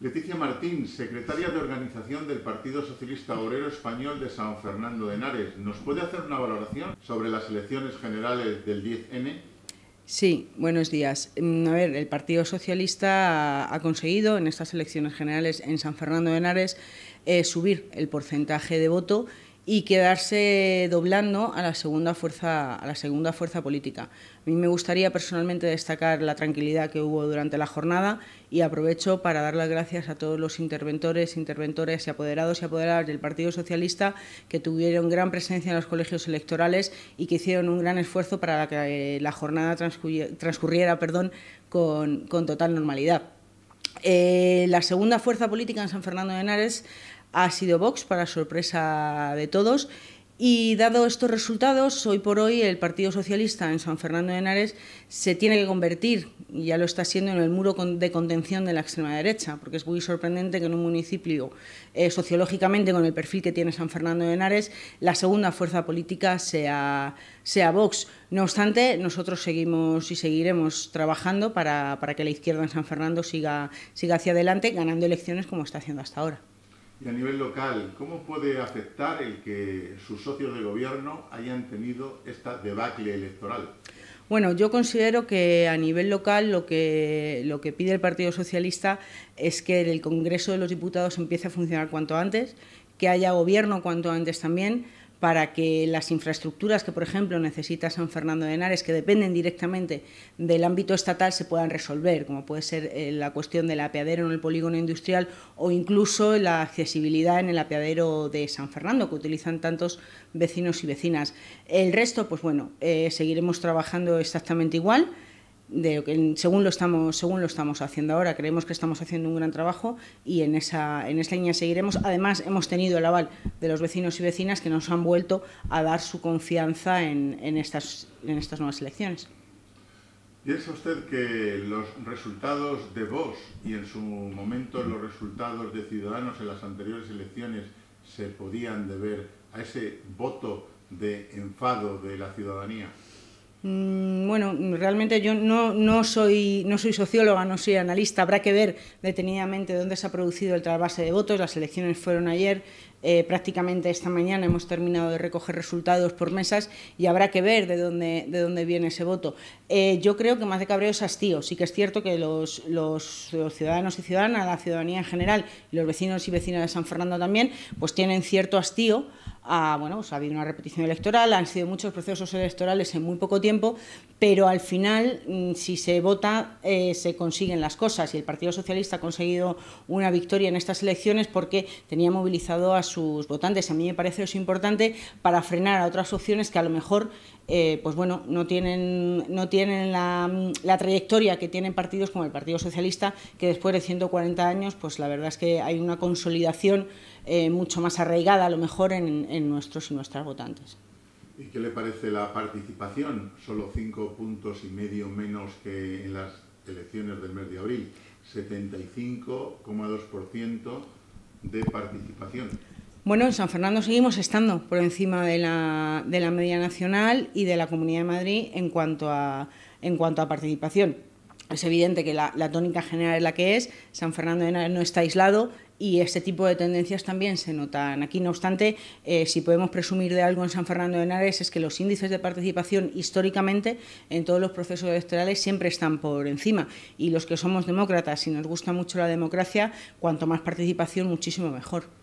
Leticia Martín, secretaria de Organización del Partido Socialista Obrero Español de San Fernando de Henares, ¿nos puede hacer una valoración sobre las elecciones generales del 10N? Sí, buenos días. Mm, a ver, el Partido Socialista ha conseguido en estas elecciones generales en San Fernando de Henares eh, subir el porcentaje de voto y quedarse doblando a la segunda fuerza a la segunda fuerza política. A mí me gustaría personalmente destacar la tranquilidad que hubo durante la jornada y aprovecho para dar las gracias a todos los interventores, interventores y apoderados y apoderadas del Partido Socialista que tuvieron gran presencia en los colegios electorales y que hicieron un gran esfuerzo para que eh, la jornada transcurriera, perdón, con, total normalidad. Eh, la segunda fuerza política en San Fernando de Henares ha sido Vox, para sorpresa de todos. Y dado estos resultados, hoy por hoy el Partido Socialista en San Fernando de Henares se tiene que convertir, y ya lo está siendo, en el muro de contención de la extrema derecha, porque es muy sorprendente que en un municipio eh, sociológicamente con el perfil que tiene San Fernando de Henares, la segunda fuerza política sea, sea Vox. No obstante, nosotros seguimos y seguiremos trabajando para, para que la izquierda en San Fernando siga, siga hacia adelante, ganando elecciones como está haciendo hasta ahora. Y a nivel local, ¿cómo puede afectar el que sus socios de gobierno hayan tenido esta debacle electoral? Bueno, yo considero que a nivel local lo que, lo que pide el Partido Socialista es que el Congreso de los Diputados empiece a funcionar cuanto antes, que haya gobierno cuanto antes también, para que las infraestructuras que, por ejemplo, necesita San Fernando de Henares, que dependen directamente del ámbito estatal, se puedan resolver, como puede ser eh, la cuestión del apeadero en el polígono industrial o incluso la accesibilidad en el apeadero de San Fernando, que utilizan tantos vecinos y vecinas. El resto, pues bueno, eh, seguiremos trabajando exactamente igual según, lo estamos, según lo estamos haciendo ahora. Creemos que estamos haciendo un gran trabajo y en esa, en esa línea seguiremos. Además, hemos tenido el aval de los vecinos y vecinas que nos han vuelto a dar su confianza en, estas, en estas nuevas elecciones. ¿Piensa usted que los resultados de Vox y en su momento los resultados de Ciudadanos en las anteriores elecciones se podían deber a ese voto de enfado de la ciudadanía? Mm, bueno, realmente yo no, soy, no soy socióloga, no soy analista. Habrá que ver detenidamente dónde se ha producido el trasvase de votos. Las elecciones fueron ayer, eh, prácticamente esta mañana hemos terminado de recoger resultados por mesas y habrá que ver de dónde, de dónde viene ese voto. Eh, yo creo que más de cabreo es hastío. Sí que es cierto que los, los ciudadanos y ciudadanas, la ciudadanía en general, y los vecinos y vecinas de San Fernando también, pues tienen cierto hastío bueno, pues ha habido una repetición electoral, han sido muchos procesos electorales en muy poco tiempo, pero al final, mm, si se vota, eh, se consiguen las cosas. Y el Partido Socialista ha conseguido una victoria en estas elecciones porque tenía movilizado a sus votantes. A mí me parece eso importante para frenar a otras opciones que a lo mejor eh, pues no tienen, mm, la, trayectoria que tienen partidos como el Partido Socialista, que después de 140 años, pues la verdad es que hay una consolidación eh, mucho más arraigada a lo mejor en nuestros y nuestras votantes. ¿Y qué le parece la participación? Solo cinco puntos y medio menos que en las elecciones del mes de abril. 75,2% de participación. Bueno, en San Fernando seguimos estando por encima de la, de la media nacional y de la Comunidad de Madrid en cuanto a, en cuanto a participación. Es evidente que la, la tónica general es la que es, San Fernando no está aislado, y este tipo de tendencias también se notan. Aquí, no obstante, eh, si podemos presumir de algo en San Fernando de Henares es que los índices de participación históricamente en todos los procesos electorales siempre están por encima y los que somos demócratas, y nos gusta mucho la democracia, cuanto más participación, muchísimo mejor.